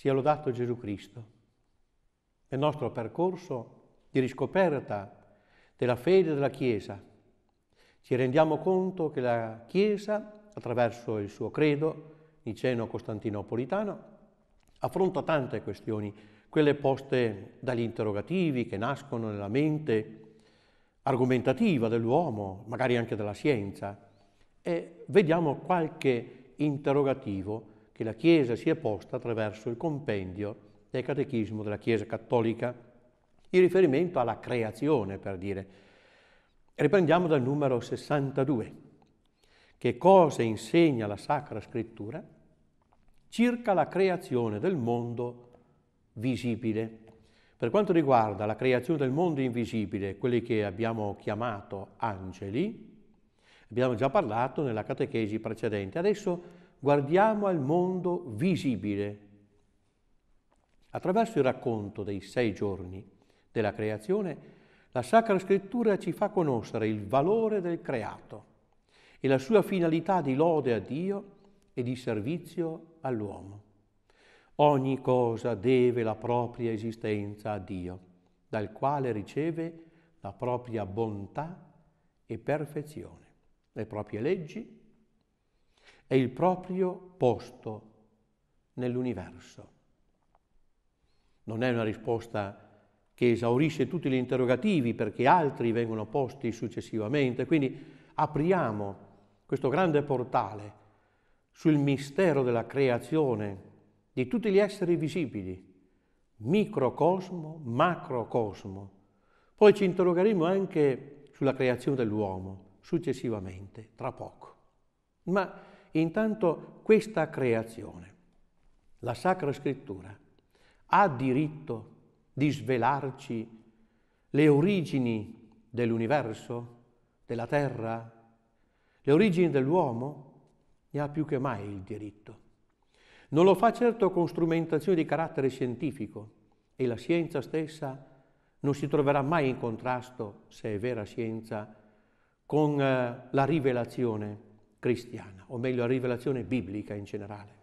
Sia lodato Gesù Cristo. Nel nostro percorso di riscoperta della fede della Chiesa ci rendiamo conto che la Chiesa, attraverso il suo credo niceno-costantinopolitano, affronta tante questioni, quelle poste dagli interrogativi che nascono nella mente argomentativa dell'uomo, magari anche della scienza, e vediamo qualche interrogativo che la Chiesa si è posta attraverso il compendio del Catechismo della Chiesa Cattolica in riferimento alla creazione, per dire. Riprendiamo dal numero 62. Che cosa insegna la Sacra Scrittura circa la creazione del mondo visibile? Per quanto riguarda la creazione del mondo invisibile, quelli che abbiamo chiamato angeli, abbiamo già parlato nella catechesi precedente. Adesso guardiamo al mondo visibile. Attraverso il racconto dei sei giorni della creazione, la Sacra Scrittura ci fa conoscere il valore del creato e la sua finalità di lode a Dio e di servizio all'uomo. Ogni cosa deve la propria esistenza a Dio, dal quale riceve la propria bontà e perfezione, le proprie leggi e il proprio posto nell'universo. Non è una risposta che esaurisce tutti gli interrogativi perché altri vengono posti successivamente, quindi apriamo questo grande portale sul mistero della creazione di tutti gli esseri visibili, microcosmo, macrocosmo. Poi ci interrogheremo anche sulla creazione dell'uomo successivamente, tra poco. Ma intanto questa creazione, la Sacra Scrittura, ha diritto di svelarci le origini dell'universo, della terra, le origini dell'uomo? Ne ha più che mai il diritto. Non lo fa certo con strumentazioni di carattere scientifico e la scienza stessa non si troverà mai in contrasto, se è vera scienza, con eh, la rivelazione cristiana, o meglio la rivelazione biblica in generale.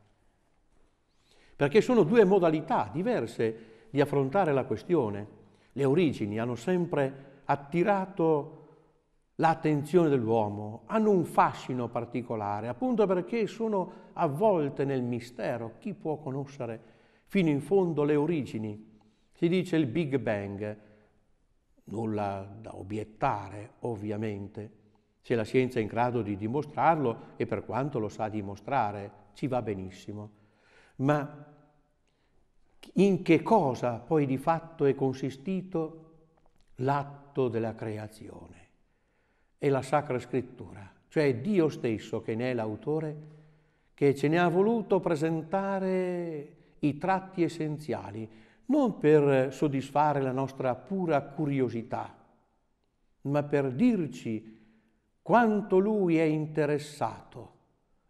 Perché sono due modalità diverse di affrontare la questione. Le origini hanno sempre attirato l'attenzione dell'uomo, hanno un fascino particolare, appunto perché sono avvolte nel mistero. Chi può conoscere fino in fondo le origini? Si dice il Big Bang, nulla da obiettare ovviamente, se la scienza è in grado di dimostrarlo e per quanto lo sa dimostrare, ci va benissimo. Ma in che cosa poi di fatto è consistito l'atto della creazione? È la Sacra Scrittura, cioè Dio stesso che ne è l'autore, che ce ne ha voluto presentare i tratti essenziali, non per soddisfare la nostra pura curiosità, ma per dirci quanto lui è interessato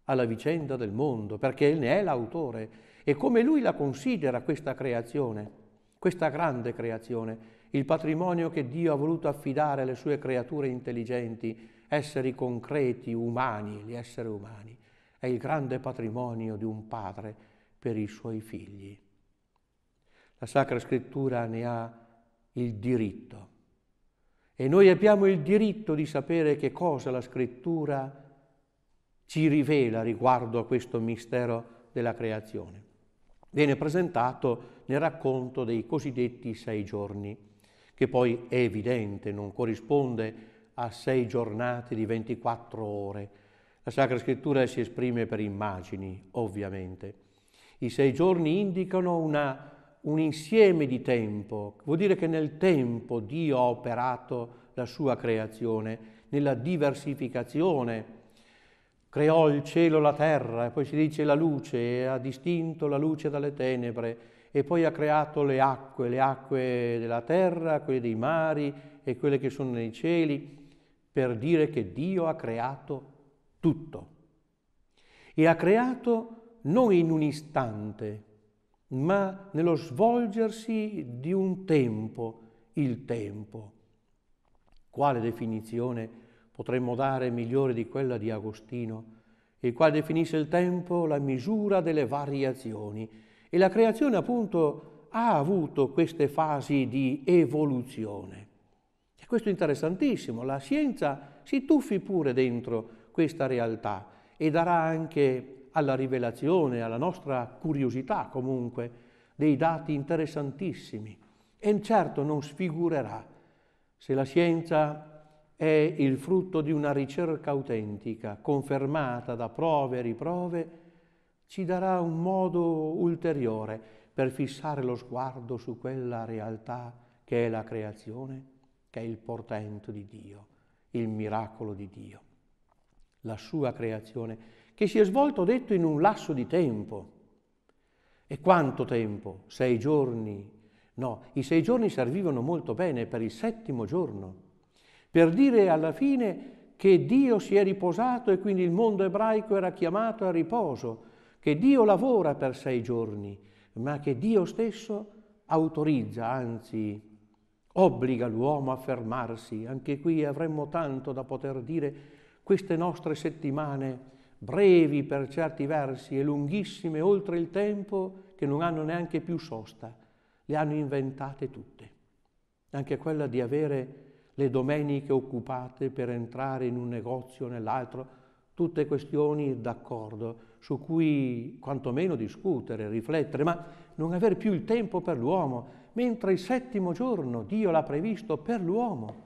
alla vicenda del mondo, perché ne è l'autore, e come lui la considera questa creazione, questa grande creazione, il patrimonio che Dio ha voluto affidare alle sue creature intelligenti, esseri concreti, umani, gli esseri umani, è il grande patrimonio di un padre per i suoi figli. La Sacra Scrittura ne ha il diritto e noi abbiamo il diritto di sapere che cosa la scrittura ci rivela riguardo a questo mistero della creazione. Viene presentato nel racconto dei cosiddetti sei giorni, che poi è evidente, non corrisponde a sei giornate di 24 ore. La Sacra Scrittura si esprime per immagini, ovviamente. I sei giorni indicano una un insieme di tempo, vuol dire che nel tempo Dio ha operato la sua creazione, nella diversificazione. Creò il cielo, la terra, e poi si dice la luce, e ha distinto la luce dalle tenebre, e poi ha creato le acque, le acque della terra, quelle dei mari e quelle che sono nei cieli, per dire che Dio ha creato tutto. E ha creato non in un istante, ma nello svolgersi di un tempo, il tempo. Quale definizione potremmo dare migliore di quella di Agostino, il quale definisce il tempo la misura delle variazioni e la creazione appunto ha avuto queste fasi di evoluzione. E questo è interessantissimo, la scienza si tuffi pure dentro questa realtà e darà anche alla rivelazione, alla nostra curiosità comunque, dei dati interessantissimi. E certo non sfigurerà se la scienza è il frutto di una ricerca autentica, confermata da prove e riprove, ci darà un modo ulteriore per fissare lo sguardo su quella realtà che è la creazione, che è il portento di Dio, il miracolo di Dio, la sua creazione che si è svolto, detto, in un lasso di tempo. E quanto tempo? Sei giorni? No, i sei giorni servivano molto bene per il settimo giorno, per dire alla fine che Dio si è riposato e quindi il mondo ebraico era chiamato a riposo, che Dio lavora per sei giorni, ma che Dio stesso autorizza, anzi obbliga l'uomo a fermarsi. Anche qui avremmo tanto da poter dire queste nostre settimane brevi per certi versi e lunghissime oltre il tempo, che non hanno neanche più sosta, le hanno inventate tutte. Anche quella di avere le domeniche occupate per entrare in un negozio o nell'altro, tutte questioni d'accordo su cui quantomeno discutere, riflettere, ma non avere più il tempo per l'uomo, mentre il settimo giorno Dio l'ha previsto per l'uomo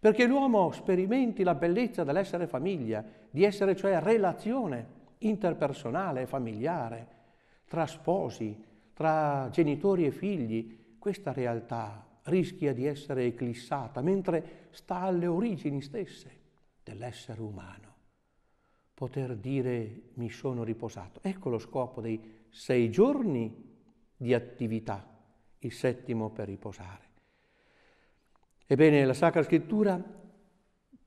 perché l'uomo sperimenti la bellezza dell'essere famiglia, di essere cioè relazione interpersonale e familiare, tra sposi, tra genitori e figli, questa realtà rischia di essere eclissata mentre sta alle origini stesse dell'essere umano. Poter dire mi sono riposato. Ecco lo scopo dei sei giorni di attività, il settimo per riposare. Ebbene, la Sacra Scrittura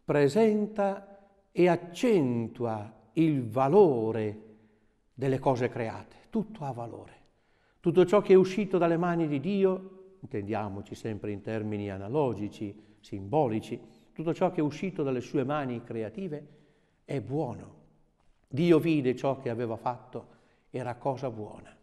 presenta e accentua il valore delle cose create, tutto ha valore. Tutto ciò che è uscito dalle mani di Dio, intendiamoci sempre in termini analogici, simbolici, tutto ciò che è uscito dalle sue mani creative è buono. Dio vide ciò che aveva fatto, era cosa buona.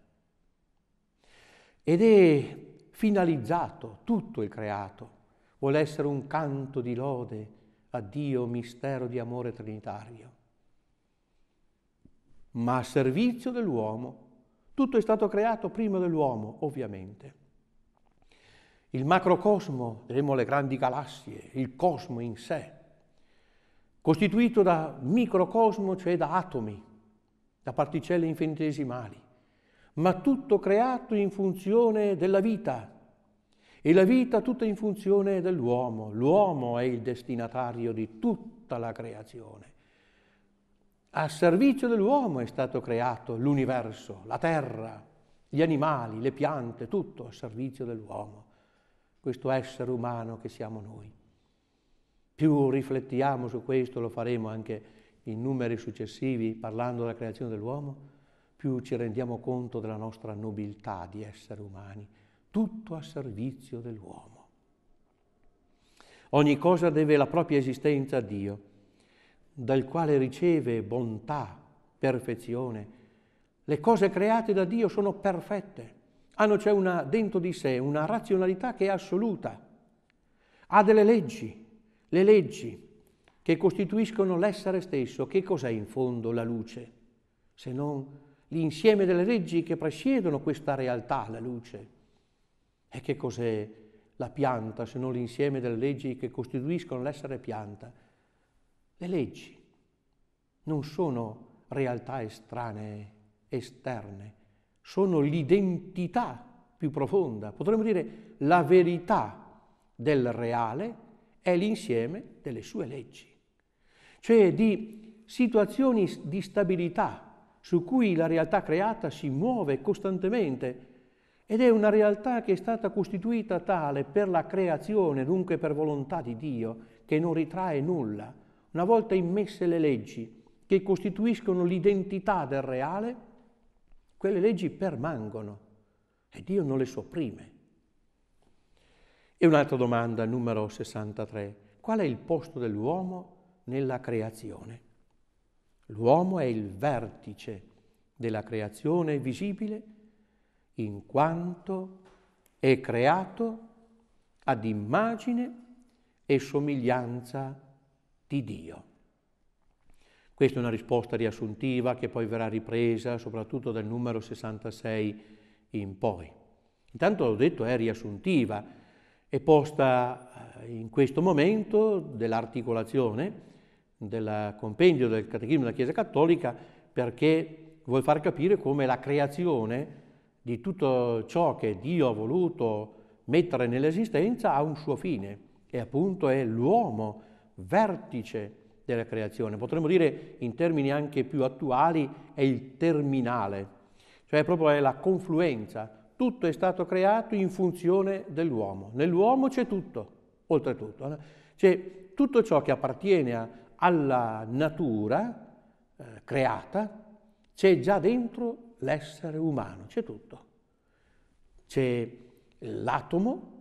Ed è finalizzato tutto il creato vuole essere un canto di lode a Dio, mistero di amore trinitario. Ma a servizio dell'uomo, tutto è stato creato prima dell'uomo, ovviamente. Il macrocosmo, vedremo le grandi galassie, il cosmo in sé, costituito da microcosmo, cioè da atomi, da particelle infinitesimali, ma tutto creato in funzione della vita, e la vita tutta in funzione dell'uomo. L'uomo è il destinatario di tutta la creazione. A servizio dell'uomo è stato creato l'universo, la terra, gli animali, le piante, tutto a servizio dell'uomo, questo essere umano che siamo noi. Più riflettiamo su questo, lo faremo anche in numeri successivi parlando della creazione dell'uomo, più ci rendiamo conto della nostra nobiltà di essere umani tutto a servizio dell'uomo. Ogni cosa deve la propria esistenza a Dio, dal quale riceve bontà, perfezione. Le cose create da Dio sono perfette, hanno cioè una, dentro di sé una razionalità che è assoluta, ha delle leggi, le leggi che costituiscono l'essere stesso. Che cos'è in fondo la luce? Se non l'insieme delle leggi che presiedono questa realtà, la luce. E che cos'è la pianta se non l'insieme delle leggi che costituiscono l'essere pianta? Le leggi non sono realtà estranee, esterne, sono l'identità più profonda, potremmo dire la verità del reale è l'insieme delle sue leggi, cioè di situazioni di stabilità su cui la realtà creata si muove costantemente ed è una realtà che è stata costituita tale per la creazione, dunque per volontà di Dio, che non ritrae nulla. Una volta immesse le leggi che costituiscono l'identità del reale, quelle leggi permangono e Dio non le sopprime. E un'altra domanda, numero 63. Qual è il posto dell'uomo nella creazione? L'uomo è il vertice della creazione visibile in quanto è creato ad immagine e somiglianza di Dio. Questa è una risposta riassuntiva che poi verrà ripresa soprattutto dal numero 66 in poi. Intanto l'ho detto è riassuntiva, è posta eh, in questo momento dell'articolazione del compendio del Catechismo della Chiesa Cattolica perché vuol far capire come la creazione di tutto ciò che Dio ha voluto mettere nell'esistenza ha un suo fine e appunto è l'uomo vertice della creazione. Potremmo dire in termini anche più attuali è il terminale, cioè proprio è la confluenza. Tutto è stato creato in funzione dell'uomo. Nell'uomo c'è tutto, oltretutto. No? C'è tutto ciò che appartiene alla natura eh, creata, c'è già dentro l'essere umano, c'è tutto. C'è l'atomo,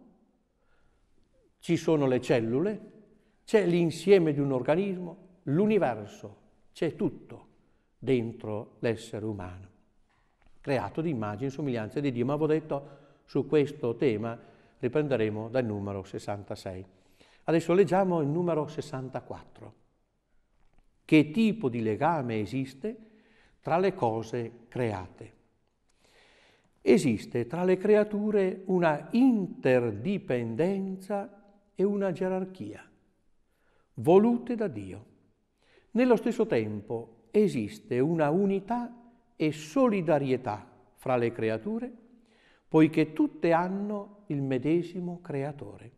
ci sono le cellule, c'è l'insieme di un organismo, l'universo, c'è tutto dentro l'essere umano, creato di immagini e somiglianze di Dio. Ma avevo detto su questo tema riprenderemo dal numero 66. Adesso leggiamo il numero 64. Che tipo di legame esiste tra le cose create. Esiste tra le creature una interdipendenza e una gerarchia, volute da Dio. Nello stesso tempo esiste una unità e solidarietà fra le creature, poiché tutte hanno il medesimo creatore.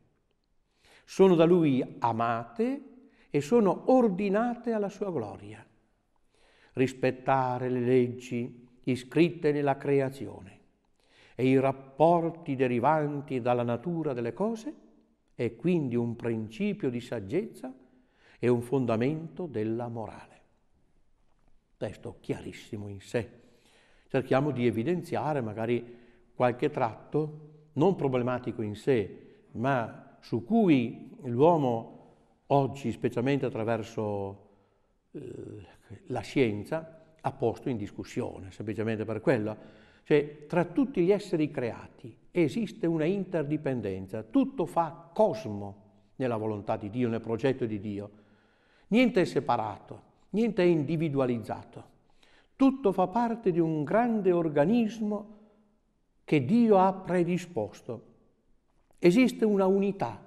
Sono da lui amate e sono ordinate alla sua gloria rispettare le leggi iscritte nella creazione e i rapporti derivanti dalla natura delle cose è quindi un principio di saggezza e un fondamento della morale. Testo chiarissimo in sé. Cerchiamo di evidenziare magari qualche tratto non problematico in sé, ma su cui l'uomo oggi, specialmente attraverso eh, la scienza ha posto in discussione, semplicemente per quello. Cioè, tra tutti gli esseri creati esiste una interdipendenza, tutto fa cosmo nella volontà di Dio, nel progetto di Dio. Niente è separato, niente è individualizzato. Tutto fa parte di un grande organismo che Dio ha predisposto. Esiste una unità,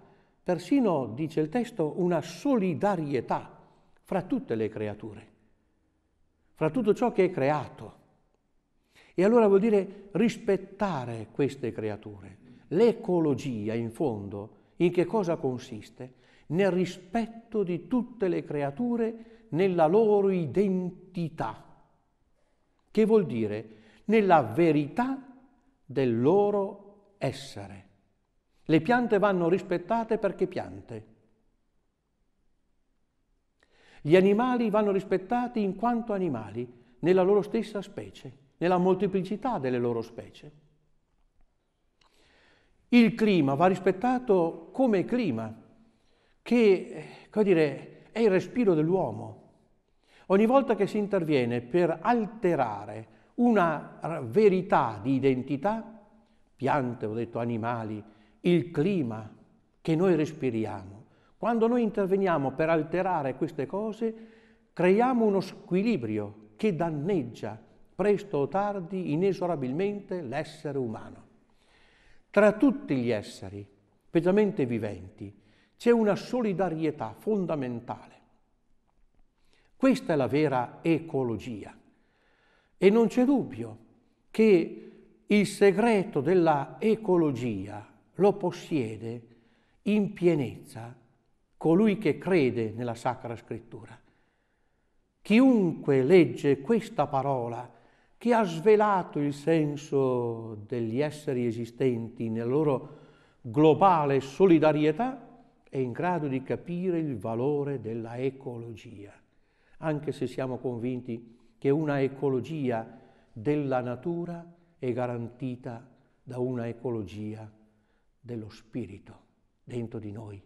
persino, dice il testo, una solidarietà fra tutte le creature fra tutto ciò che è creato. E allora vuol dire rispettare queste creature. L'ecologia, in fondo, in che cosa consiste? Nel rispetto di tutte le creature nella loro identità, che vuol dire nella verità del loro essere. Le piante vanno rispettate perché piante gli animali vanno rispettati in quanto animali, nella loro stessa specie, nella molteplicità delle loro specie. Il clima va rispettato come clima, che dire, è il respiro dell'uomo. Ogni volta che si interviene per alterare una verità di identità, piante, ho detto animali, il clima che noi respiriamo, quando noi interveniamo per alterare queste cose, creiamo uno squilibrio che danneggia presto o tardi inesorabilmente l'essere umano. Tra tutti gli esseri, specialmente viventi, c'è una solidarietà fondamentale. Questa è la vera ecologia. E non c'è dubbio che il segreto della ecologia lo possiede in pienezza colui che crede nella Sacra Scrittura. Chiunque legge questa parola che ha svelato il senso degli esseri esistenti nella loro globale solidarietà è in grado di capire il valore della ecologia, anche se siamo convinti che una ecologia della natura è garantita da una ecologia dello spirito dentro di noi.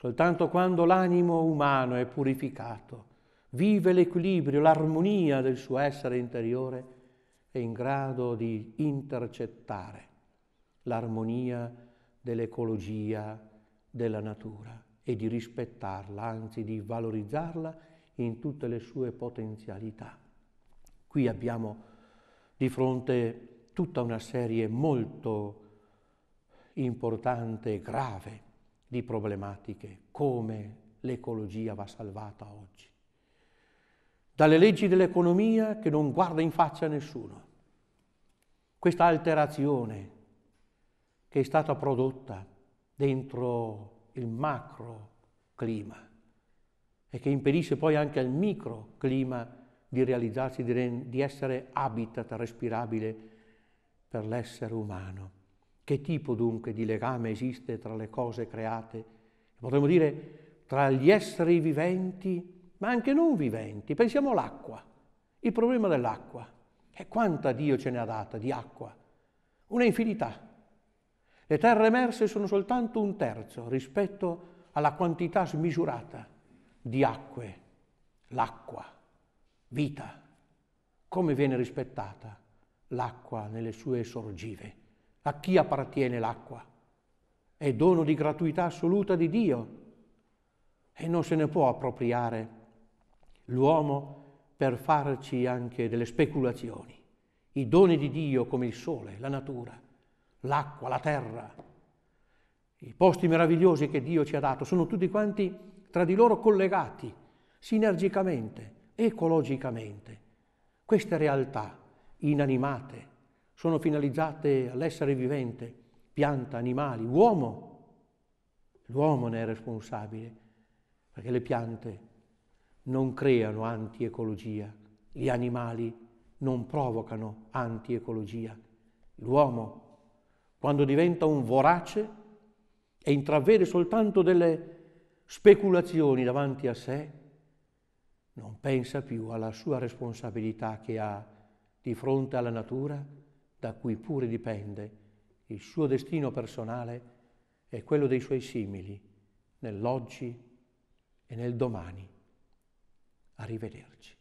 Soltanto quando l'animo umano è purificato, vive l'equilibrio, l'armonia del suo essere interiore, è in grado di intercettare l'armonia dell'ecologia, della natura e di rispettarla, anzi di valorizzarla in tutte le sue potenzialità. Qui abbiamo di fronte tutta una serie molto importante e grave di problematiche come l'ecologia va salvata oggi. Dalle leggi dell'economia che non guarda in faccia a nessuno. Questa alterazione che è stata prodotta dentro il macro clima e che impedisce poi anche al micro clima di realizzarsi, di, essere habitat respirabile per l'essere umano. Che tipo dunque di legame esiste tra le cose create? Potremmo dire tra gli esseri viventi, ma anche non viventi. Pensiamo all'acqua, il problema dell'acqua. E quanta Dio ce ne ha data di acqua? Una infinità. Le terre emerse sono soltanto un terzo rispetto alla quantità smisurata di acque. L'acqua, vita, come viene rispettata l'acqua nelle sue sorgive? A chi appartiene l'acqua? È dono di gratuità assoluta di Dio e non se ne può appropriare l'uomo per farci anche delle speculazioni. I doni di Dio come il sole, la natura, l'acqua, la terra, i posti meravigliosi che Dio ci ha dato, sono tutti quanti tra di loro collegati, sinergicamente, ecologicamente. Queste realtà inanimate, sono finalizzate all'essere vivente, pianta, animali, uomo. L'uomo ne è responsabile, perché le piante non creano antiecologia, gli animali non provocano antiecologia. L'uomo, quando diventa un vorace e intravede soltanto delle speculazioni davanti a sé, non pensa più alla sua responsabilità che ha di fronte alla natura da cui pure dipende il suo destino personale e quello dei suoi simili, nell'oggi e nel domani. Arrivederci.